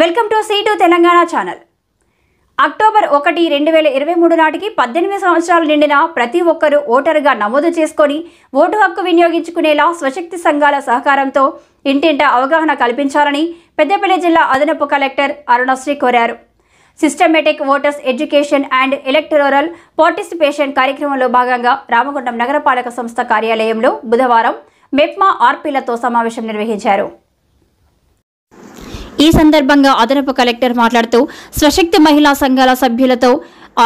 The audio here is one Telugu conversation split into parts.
welcome to C two Telangana channel October ఒకటి రెండు వేల ఇరవై మూడు నాటికి పద్దెనిమిది సంవత్సరాలు నిండిన ప్రతి ఒక్కరూ ఓటరుగా నమోదు చేసుకొని ఓటు హక్కు వినియోగించుకునేలా స్వశక్తి సంఘాల సహకారంతో ఇంటింట అవగాహన కల్పించాలని పెద్దపల్లి జిల్లా అదనపు కలెక్టర్ అరుణశ్రీ కోరారు systematic voters education and electoral participation కార్యక్రమంలో భాగంగా రామగుండం నగరపాలక సంస్థ కార్యాలయంలో బుధవారం మెప్మా ఆర్పీలతో సమావేశం నిర్వహించారు ఈ సందర్భంగా అదనపు కలెక్టర్ మాట్లాడుతూ స్వశక్తి మహిళా సంఘాల సభ్యులతో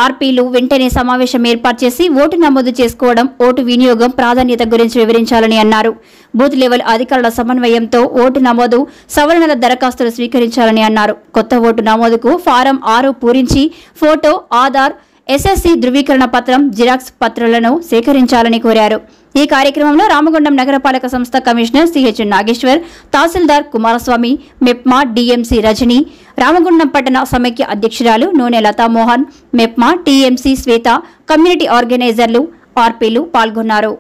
ఆర్పీలు వెంటనే సమావేశం ఏర్పాటు చేసి ఓటు నమోదు చేసుకోవడం ఓటు వినియోగం ప్రాధాన్యత గురించి వివరించాలని అన్నారు బూత్ లెవెల్ అధికారుల సమన్వయంతో ఓటు నమోదు సవరణల దరఖాస్తులు స్వీకరించాలని అన్నారు కొత్త ఓటు నమోదుకు ఫారం ఆరు పూరించి ఫోటో ఆధార్ ఎస్ఎస్సి ధృవీకరణ పత్రం జిరాక్స్ పత్రాలను సేకరించాలని కోరారు ఈ కార్యక్రమంలో రామగుండం నగరపాలక సంస్థ కమిషనర్ సిహెచ్ నాగేశ్వర్ తహసీల్దార్ కుమారస్వామి మెప్మా డిఎంసి రజని రామగుండం పట్టణ సమైక్య అధ్యక్షురాలు నూనె లతామోహన్ మెప్మా టీఎంసీ శ్వేత కమ్యూనిటీ ఆర్గనైజర్లు ఆర్పీలు పాల్గొన్నారు